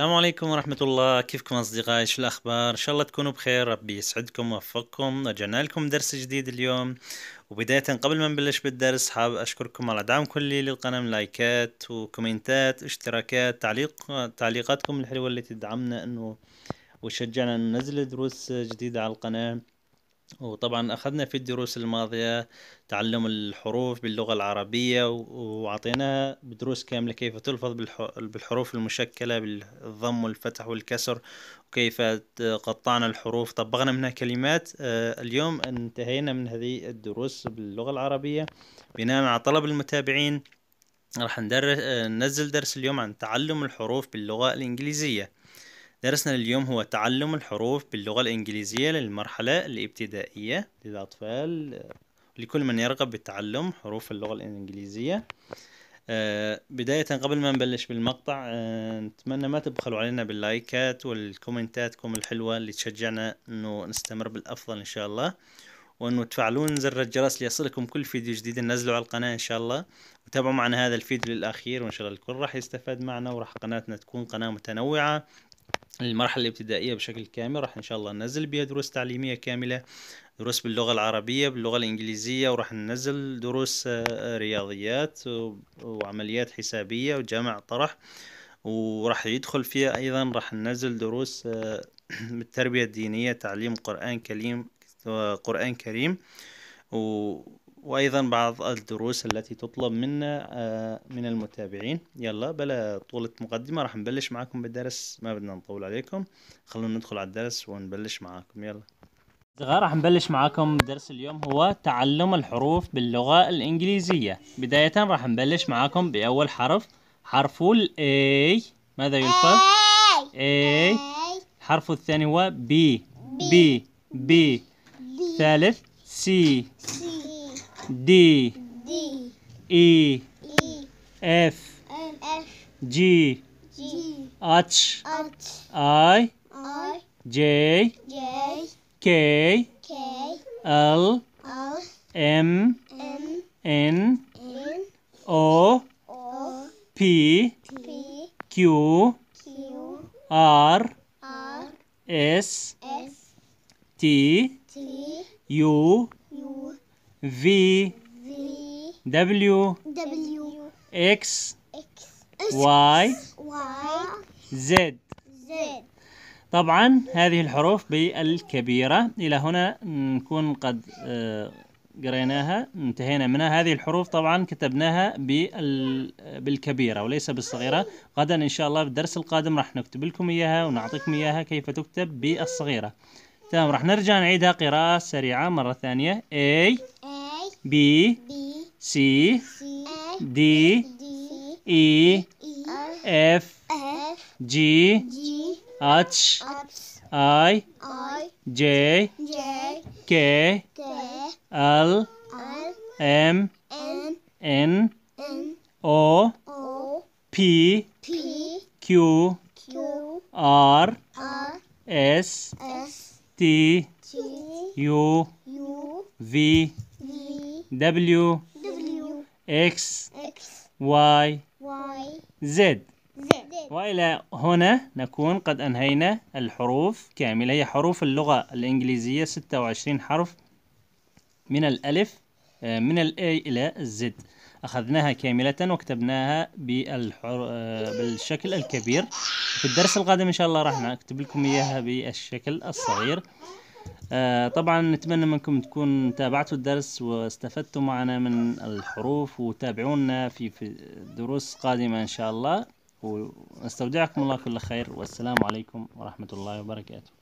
السلام عليكم ورحمة الله كيفكم أصدقائي شو الأخبار إن شاء الله تكونوا بخير ربي يسعدكم ويوفقكم رجعنا لكم درس جديد اليوم وبداية قبل ما نبلش بالدرس حاب أشكركم على دعم كلي للقناة لايكات وكومنتات اشتراكات تعليق تعليقاتكم الحلوة اللي تدعمنا إنه وشجعنا ننزل دروس جديدة على القناة وطبعا أخذنا في الدروس الماضية تعلم الحروف باللغة العربية واعطينا بدروس كاملة كيف تلفظ بالحروف المشكلة بالضم والفتح والكسر وكيف قطعنا الحروف طبقنا منها كلمات آه، اليوم انتهينا من هذه الدروس باللغة العربية بناء على طلب المتابعين راح ندرس ننزل درس اليوم عن تعلم الحروف باللغة الإنجليزية درسنا لليوم هو تعلم الحروف باللغة الإنجليزية للمرحلة الابتدائية للأطفال لكل من يرغب بتعلم حروف اللغة الإنجليزية آه، بداية قبل ما نبلش بالمقطع آه، نتمنى ما تبخلوا علينا باللايكات والكومنتاتكم الحلوة اللي تشجعنا انه نستمر بالافضل ان شاء الله وانه تفعلون زر الجرس ليصلكم كل فيديو جديد ننزله على القناة ان شاء الله وتابعوا معنا هذا الفيديو للاخير وان شاء الله الكل راح يستفاد معنا وراح قناتنا تكون قناة متنوعة المرحلة الابتدائية بشكل كامل راح إن شاء الله ننزل بها دروس تعليمية كاملة دروس باللغة العربية باللغة الإنجليزية وراح ننزل دروس آه، رياضيات وعمليات حسابية وجمع طرح وراح يدخل فيها أيضا راح ننزل دروس آه، بالتربية الدينية تعليم قرآن كريم آه، قرآن كريم و وأيضا بعض الدروس التي تطلب منا آه، من المتابعين يلا بلا طولة مقدمة راح نبلش معكم بالدرس ما بدنا نطول عليكم خلونا ندخل على الدرس ونبلش معاكم يلا صغار راح نبلش معاكم درس اليوم هو تعلم الحروف باللغة الإنجليزية بداية راح نبلش معاكم بأول حرف حرف الاي A ماذا يلفظ؟ A الحرف الثاني هو B B B, B. ثالث C, C. D D E E F F G G H H I I J J K K L L M M N N O O P P Q Q R R S S T T U V W W X Y Z طبعا هذه الحروف بالكبيرة إلى هنا نكون قد آه، قريناها انتهينا منها هذه الحروف طبعا كتبناها بالكبيرة وليس بالصغيرة غدا إن شاء الله في الدرس القادم راح نكتب لكم إياها ونعطيكم إياها كيف تكتب بالصغيرة تمام راح نرجع نعيدها قراءة سريعة مرة ثانية A B, B C, C D, D E, e F, F G, G H, H I, I J, J K, K L, L M, M N, N O, o P, P Q, Q R, R S, S T, T U, U V W W X X Y Y Z وإلى هنا نكون قد أنهينا الحروف كاملة هي حروف اللغة الإنجليزية 26 حرف من الألف آه، من الأي إلى الزد أخذناها كاملة وكتبناها بالحر... آه، بالشكل الكبير في الدرس القادم إن شاء الله راح نكتب لكم إياها بالشكل الصغير آه، طبعا نتمنى منكم تكون تابعتوا الدرس واستفدتوا معنا من الحروف وتابعونا في دروس قادمة إن شاء الله ونستودعكم الله كل خير والسلام عليكم ورحمة الله وبركاته